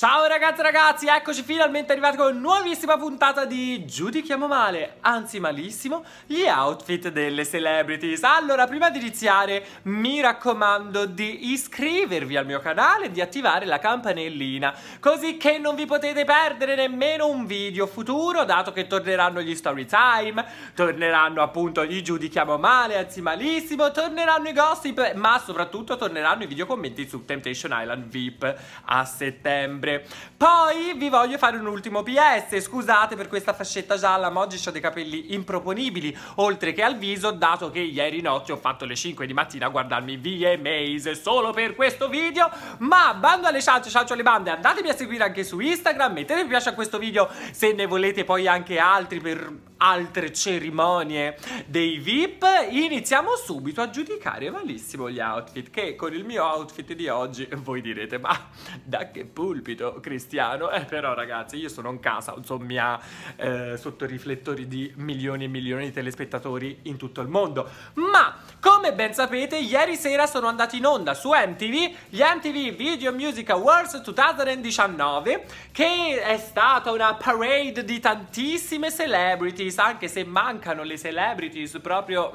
Ciao ragazzi ragazzi, eccoci finalmente arrivati con una nuovissima puntata di Giudichiamo male, anzi malissimo, gli outfit delle celebrities Allora, prima di iniziare, mi raccomando di iscrivervi al mio canale e di attivare la campanellina Così che non vi potete perdere nemmeno un video futuro, dato che torneranno gli story time Torneranno appunto i Giudichiamo male, anzi malissimo, torneranno i gossip Ma soprattutto torneranno i video commenti su Temptation Island VIP a settembre sempre. Poi vi voglio fare un ultimo PS, scusate per questa fascetta gialla, ma oggi ho dei capelli improponibili, oltre che al viso, dato che ieri notte ho fatto le 5 di mattina a guardarmi VMAs solo per questo video, ma bando alle ciance, ciancio alle bande, andatemi a seguire anche su Instagram, mettete mi piace a questo video se ne volete poi anche altri per altre cerimonie dei VIP, iniziamo subito a giudicare malissimo gli outfit, che con il mio outfit di oggi voi direte ma da che pulpito? uscito Cristiano, eh, però ragazzi io sono in casa, insomma, eh, sotto i riflettori di milioni e milioni di telespettatori in tutto il mondo. Ma, come ben sapete, ieri sera sono andati in onda su MTV gli MTV Video Music Awards 2019, che è stata una parade di tantissime celebrities, anche se mancano le celebrities proprio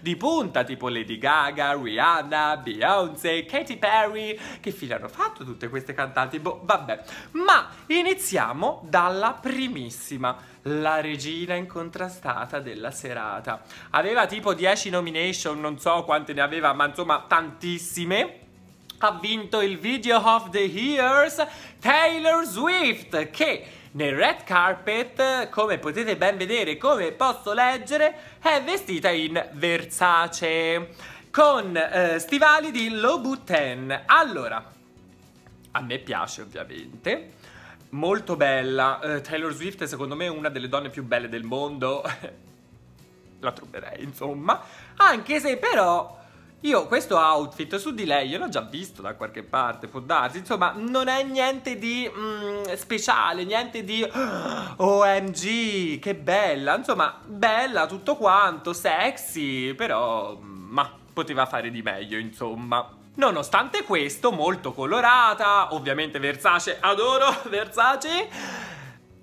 di punta, tipo Lady Gaga, Rihanna, Beyoncé, Katy Perry, che fine hanno fatto tutte queste cantanti? Boh, Vabbè, ma iniziamo dalla primissima, la regina incontrastata della serata. Aveva tipo 10 nomination, non so quante ne aveva, ma insomma tantissime ha vinto il Video of the Years Taylor Swift che nel red carpet, come potete ben vedere, come posso leggere, è vestita in Versace con eh, stivali di Louboutin. Allora, a me piace ovviamente. Molto bella, uh, Taylor Swift è secondo me una delle donne più belle del mondo, la troverei insomma, anche se però io questo outfit su di lei, io l'ho già visto da qualche parte, può darsi, insomma, non è niente di mm, speciale, niente di oh, OMG, che bella, insomma, bella tutto quanto, sexy, però, mm, ma poteva fare di meglio, insomma. Nonostante questo, molto colorata, ovviamente Versace, adoro Versace.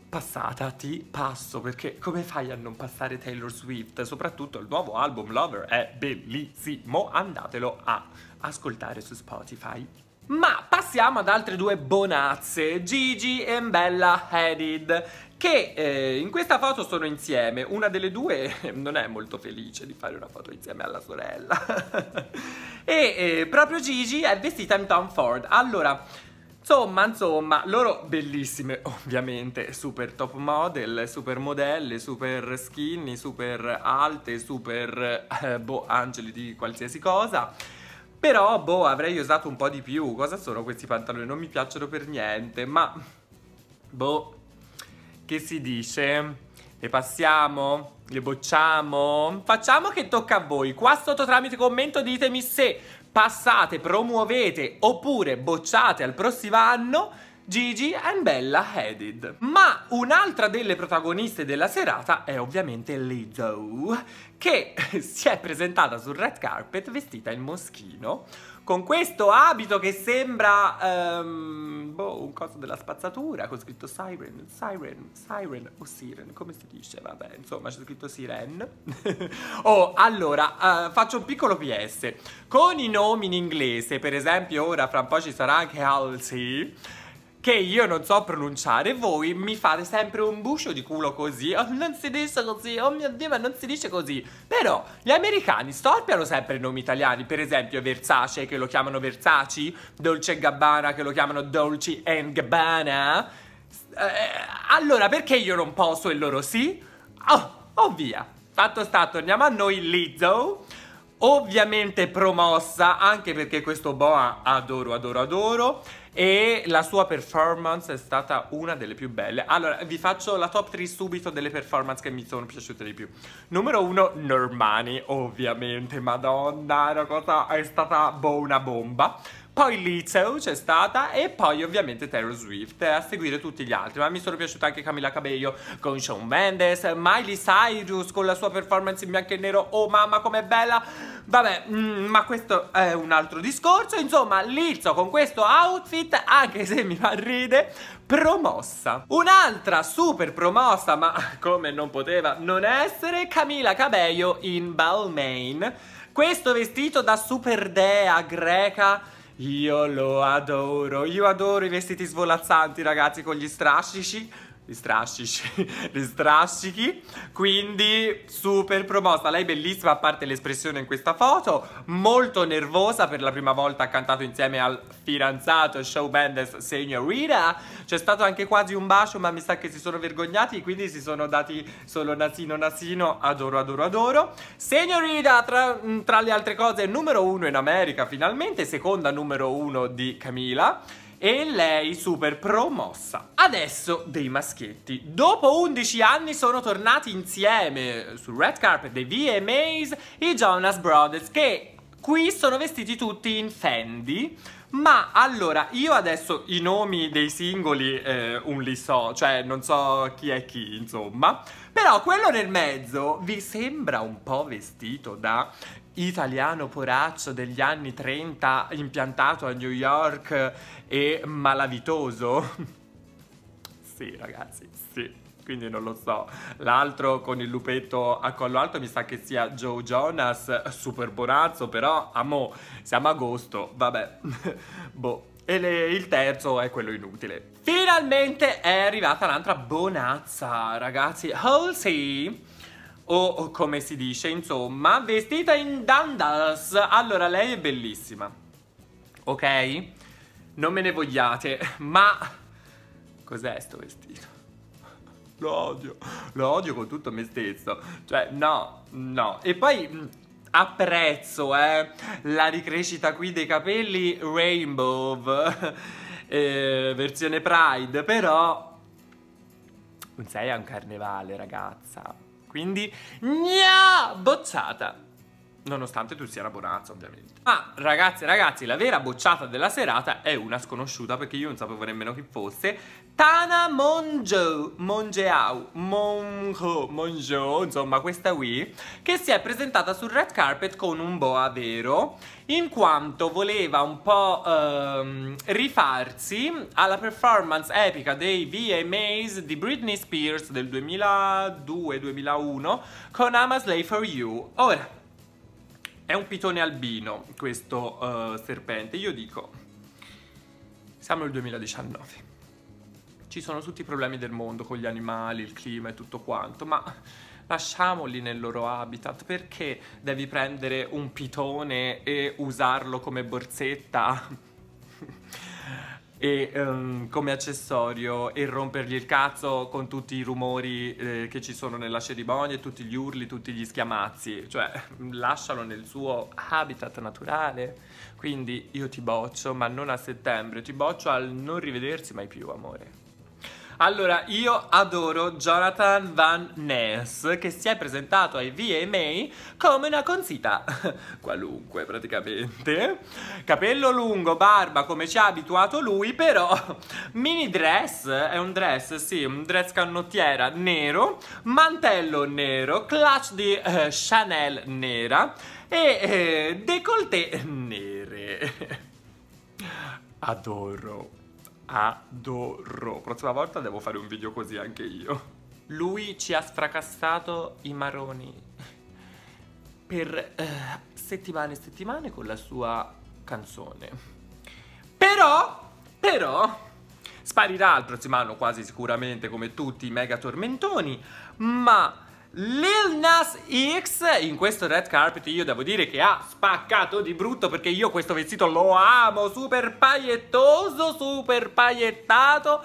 Passata ti passo perché come fai a non passare Taylor Swift? Soprattutto il nuovo album Lover è bellissimo, andatelo a ascoltare su Spotify. Ma passiamo ad altre due bonazze, Gigi e Bella Hadid, che eh, in questa foto sono insieme. Una delle due non è molto felice di fare una foto insieme alla sorella. e eh, proprio Gigi è vestita in Tom Ford. Allora, Insomma, insomma, loro bellissime, ovviamente, super top model, super modelle, super skinny, super alte, super eh, boh, angeli di qualsiasi cosa. Però, boh, avrei usato un po' di più. Cosa sono questi pantaloni? Non mi piacciono per niente, ma... Boh, che si dice? Le passiamo? Le bocciamo? Facciamo che tocca a voi. Qua sotto tramite commento ditemi se passate, promuovete oppure bocciate al prossimo anno Gigi and Bella Hadid. Ma un'altra delle protagoniste della serata è ovviamente Lizzo, che si è presentata sul red carpet vestita in moschino, con questo abito che sembra um, boh, un coso della spazzatura, con scritto siren, siren, siren o siren, come si dice? Vabbè, insomma, c'è scritto siren. oh, allora, uh, faccio un piccolo PS. Con i nomi in inglese, per esempio, ora fra un po' ci sarà anche Halsey che io non so pronunciare, voi mi fate sempre un buscio di culo così. Oh, non si dice così, oh mio dio, ma non si dice così. Però gli americani storpiano sempre i nomi italiani, per esempio Versace che lo chiamano Versace, Dolce Gabbana che lo chiamano Dolce and Gabbana. Eh, allora perché io non posso e loro sì? Oh, oh via. Fatto sta, torniamo a noi Lizzo ovviamente promossa anche perché questo boa adoro adoro adoro e la sua performance è stata una delle più belle. Allora, vi faccio la top 3 subito delle performance che mi sono piaciute di più. Numero 1, Normani, ovviamente, madonna, è una cosa, è stata bo- una bomba poi Lizzo c'è stata e poi ovviamente Taylor Swift a seguire tutti gli altri, ma mi sono piaciuta anche Camila Cabello con Shawn Mendes, Miley Cyrus con la sua performance in bianco e nero, oh mamma com'è bella, vabbè, mm, ma questo è un altro discorso, insomma Lizzo con questo outfit, anche se mi fa ride, promossa. Un'altra super promossa, ma come non poteva non essere, Camila Cabello in Balmain. Questo vestito da super dea greca io lo adoro, io adoro i vestiti svolazzanti ragazzi con gli strascici li strascici, li strascichi, quindi super promossa, lei bellissima a parte l'espressione in questa foto, molto nervosa, per la prima volta ha cantato insieme al fidanzato Show Mendes Signorita, c'è stato anche quasi un bacio ma mi sa che si sono vergognati, quindi si sono dati solo nasino nasino, adoro adoro adoro. Signorita tra, tra le altre cose numero uno in America finalmente, seconda numero uno di Camila, e lei super promossa. Adesso dei maschietti. Dopo 11 anni sono tornati insieme sul red carpet dei VMAs i Jonas Brothers che qui sono vestiti tutti in Fendi. Ma allora, io adesso i nomi dei singoli eh, un li so, cioè non so chi è chi, insomma. Però quello nel mezzo vi sembra un po' vestito da italiano poraccio degli anni 30 impiantato a New York e malavitoso? sì, ragazzi, sì quindi non lo so. L'altro con il lupetto a collo alto mi sa che sia Joe Jonas, super bonazzo, però amo, siamo agosto, vabbè, boh. E le, il terzo è quello inutile. Finalmente è arrivata l'altra bonazza, ragazzi. Halsey o come si dice, insomma, vestita in Dundas. Allora, lei è bellissima, ok? Non me ne vogliate, ma cos'è sto vestito? Lo odio, lo odio con tutto me stesso. Cioè, no, no. E poi mm, apprezzo, eh, la ricrescita qui dei capelli Rainbow, eh, versione Pride, però... Un 6 è un carnevale, ragazza. Quindi, gna, bozzata Nonostante tu sia una bonazza, ovviamente. Ma ragazzi, ragazzi, la vera bocciata della serata è una sconosciuta perché io non sapevo nemmeno chi fosse. Tana Mongeau, Mongeau, Mongeau, Mongeau, insomma questa qui, che si è presentata sul red carpet con un boa vero, in quanto voleva un po' ehm, rifarsi alla performance epica dei VMAs di Britney Spears del 2002-2001 con Ama Slay for You. Ora, è un pitone albino questo uh, serpente. Io dico, siamo nel 2019. Ci sono tutti i problemi del mondo con gli animali, il clima e tutto quanto, ma lasciamoli nel loro habitat perché devi prendere un pitone e usarlo come borsetta? e um, come accessorio e rompergli il cazzo con tutti i rumori eh, che ci sono nella cerimonia, tutti gli urli, tutti gli schiamazzi, cioè lascialo nel suo habitat naturale. Quindi io ti boccio, ma non a settembre, ti boccio al non rivedersi mai più, amore. Allora, io adoro Jonathan Van Ness che si è presentato ai VMA come una consita qualunque praticamente. Capello lungo, barba come ci ha abituato lui, però mini dress, è un dress, sì, un dress canottiera nero, mantello nero, clutch di eh, Chanel nera e eh, décolleté nere. Adoro adoro. Prossima volta devo fare un video così anche io. Lui ci ha fracassato i maroni per eh, settimane e settimane con la sua canzone. Però, però, sparirà il prossimo anno quasi sicuramente come tutti i mega tormentoni, ma Lil Nas X in questo red carpet io devo dire che ha spaccato di brutto perché io questo vestito lo amo, super paiettoso, super paiettato,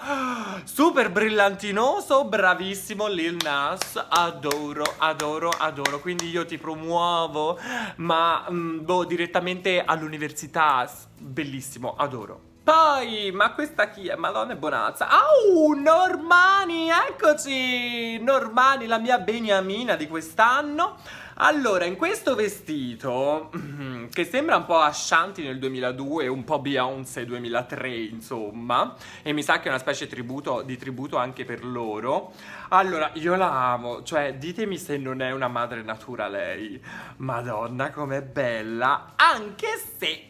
super brillantinoso, bravissimo Lil Nas, adoro, adoro, adoro, quindi io ti promuovo, ma mh, mm, boh, direttamente all'università, bellissimo, adoro. Poi, ma questa chi è? Madonna e Bonazza. Au, Normani, eccoci! Normani, la mia beniamina di quest'anno. Allora, in questo vestito, che sembra un po' Ashanti nel 2002, un po' Beyoncé 2003, insomma, e mi sa che è una specie tributo, di tributo anche per loro, allora, io la amo, cioè, ditemi se non è una madre natura lei. Madonna, com'è bella, anche se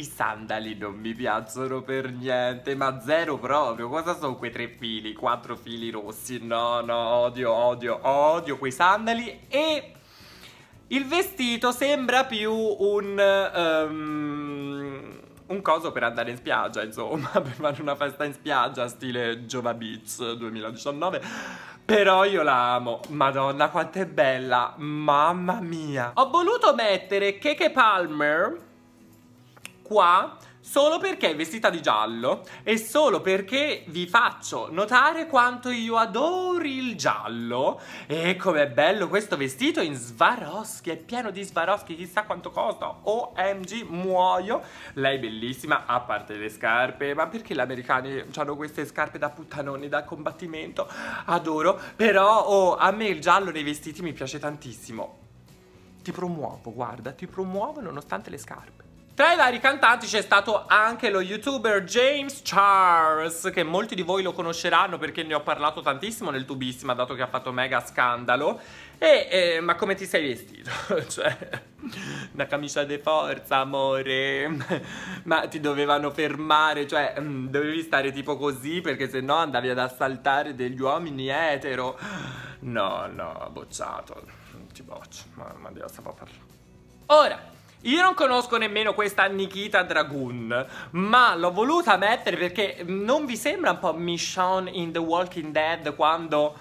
i sandali non mi piacciono per niente, ma zero proprio. Cosa sono quei tre fili, quattro fili rossi? No, no, odio, odio, odio quei sandali e... Il vestito sembra più un... Um, un coso per andare in spiaggia, insomma, per fare una festa in spiaggia stile Jova Beach 2019. Però io la amo, madonna quanto è bella, mamma mia. Ho voluto mettere Keke Palmer qua solo perché è vestita di giallo e solo perché vi faccio notare quanto io adori il giallo e com'è bello questo vestito in Swarovski, è pieno di Swarovski, chissà quanto costa, OMG muoio, lei bellissima a parte le scarpe, ma perché gli americani hanno queste scarpe da puttanoni, da combattimento, adoro, però oh, a me il giallo nei vestiti mi piace tantissimo, ti promuovo, guarda, ti promuovo nonostante le scarpe. Tra i vari cantanti c'è stato anche lo youtuber James Charles, che molti di voi lo conosceranno perché ne ho parlato tantissimo nel tubissima, dato che ha fatto mega scandalo. E, eh, ma come ti sei vestito? cioè, una camicia di forza, amore. ma ti dovevano fermare, cioè, mm, dovevi stare tipo così perché se no andavi ad assaltare degli uomini etero. No, no, bocciato. Ti boccio, mamma mia, stavo parlando. Ora, io non conosco nemmeno questa Nikita Dragoon, ma l'ho voluta mettere perché non vi sembra un po' Michonne in The Walking Dead quando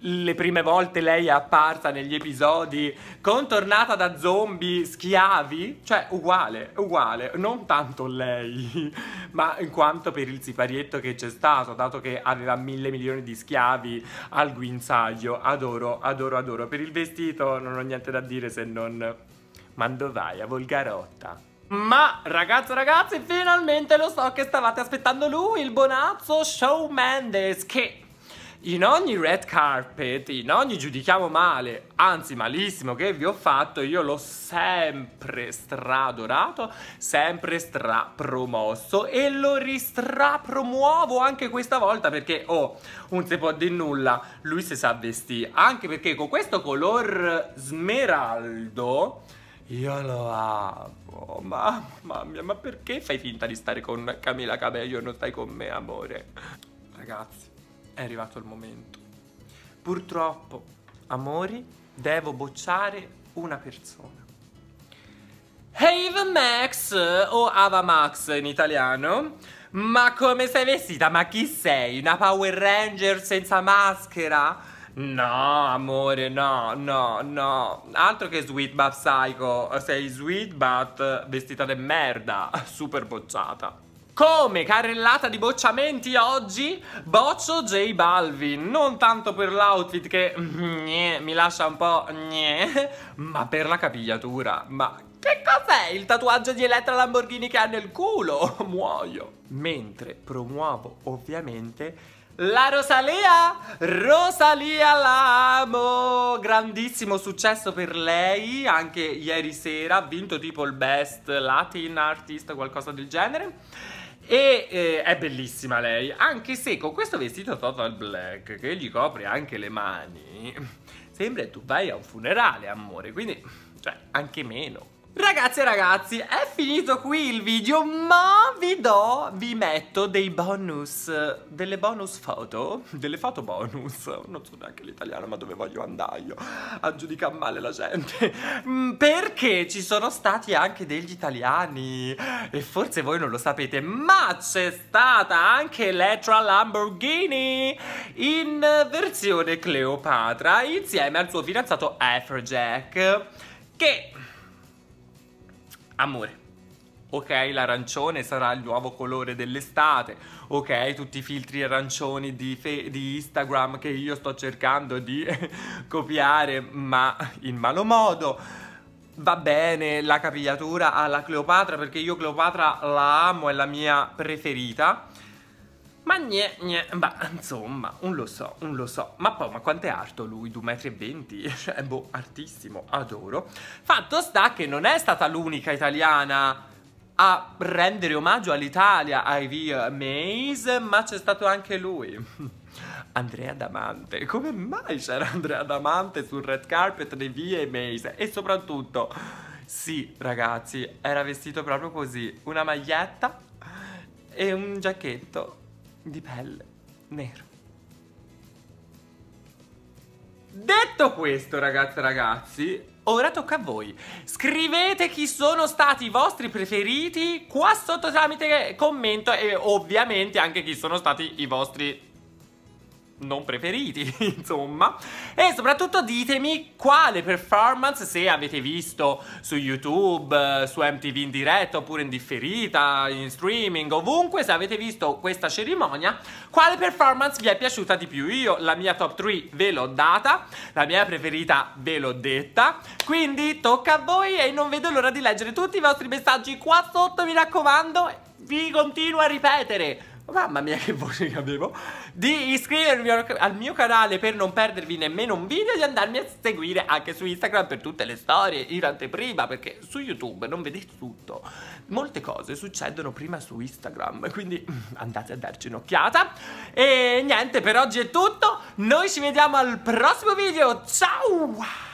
le prime volte lei è apparsa negli episodi contornata da zombie schiavi, cioè uguale, uguale, non tanto lei, ma in quanto per il siparietto che c'è stato, dato che aveva mille milioni di schiavi al guinzaglio, adoro, adoro, adoro, per il vestito non ho niente da dire se non vai a Volgarotta. Ma ragazzi ragazzi finalmente lo so che stavate aspettando lui, il bonazzo Show Mendes che in ogni red carpet, in ogni giudichiamo male, anzi malissimo che vi ho fatto, io l'ho sempre stradorato, sempre strapromosso e lo ristrapromuovo anche questa volta perché oh, un se può di nulla, lui si sa vestì, anche perché con questo color smeraldo io lo amo. Mamma mia, ma perché fai finta di stare con Camila Cabello e non stai con me, amore? Ragazzi, è arrivato il momento. Purtroppo, amori, devo bocciare una persona. Ava Max o Ava Max in italiano. Ma come sei vestita? Ma chi sei? Una Power Ranger senza maschera? No, amore, no, no, no. Altro che sweet but psycho. Sei sweet but vestita di merda. Super bocciata. Come carrellata di bocciamenti oggi, boccio J Balvin, non tanto per l'outfit che nye, mi lascia un po' nye, ma per la capigliatura. Ma che cos'è il tatuaggio di Elettra Lamborghini che ha nel culo? Muoio. Mentre promuovo ovviamente la Rosalia, Rosalia l'amo, grandissimo successo per lei, anche ieri sera ha vinto tipo il best Latin artist, qualcosa del genere. E eh, è bellissima lei, anche se con questo vestito total black che gli copre anche le mani, sembra che tu vai a un funerale, amore, quindi cioè anche meno. Ragazzi e ragazzi, è finito qui il video, ma vi do, vi metto dei bonus, delle bonus foto, delle foto bonus, non so neanche l'italiano ma dove voglio andare io, a giudicare male la gente, mm, perché ci sono stati anche degli italiani e forse voi non lo sapete, ma c'è stata anche Elettra Lamborghini in versione Cleopatra insieme al suo fidanzato Afrojack, che amore. Ok, l'arancione sarà il nuovo colore dell'estate. Ok, tutti i filtri arancioni di, fe- di Instagram che io sto cercando di copiare, ma in malo modo. Va bene la capigliatura alla Cleopatra perché io Cleopatra la amo, è la mia preferita. Ma gne, gne, ma insomma, non lo so, non lo so. Ma poi, ma quanto è alto lui? 2,20 m? Cioè, boh, altissimo, adoro. Fatto sta che non è stata l'unica italiana a rendere omaggio all'Italia ai via Maze, ma c'è stato anche lui. Andrea Damante, come mai c'era Andrea Damante sul red carpet dei VMAs? E soprattutto, sì ragazzi, era vestito proprio così, una maglietta e un giacchetto di pelle nero. Detto questo, ragazze e ragazzi, ora tocca a voi. Scrivete chi sono stati i vostri preferiti qua sotto tramite commento e ovviamente anche chi sono stati i vostri non preferiti, insomma. E soprattutto ditemi quale performance, se avete visto su YouTube, su MTV in diretta oppure in differita, in streaming, ovunque, se avete visto questa cerimonia, quale performance vi è piaciuta di più. Io la mia top 3 ve l'ho data, la mia preferita ve l'ho detta, quindi tocca a voi e non vedo l'ora di leggere tutti i vostri messaggi qua sotto, mi raccomando, vi continuo a ripetere Mamma mia che voce che avevo Di iscrivervi al mio canale per non perdervi nemmeno un video e Di andarmi a seguire anche su Instagram per tutte le storie In anteprima perché su YouTube non vedete tutto Molte cose succedono prima su Instagram Quindi mm, andate a darci un'occhiata E niente per oggi è tutto Noi ci vediamo al prossimo video Ciao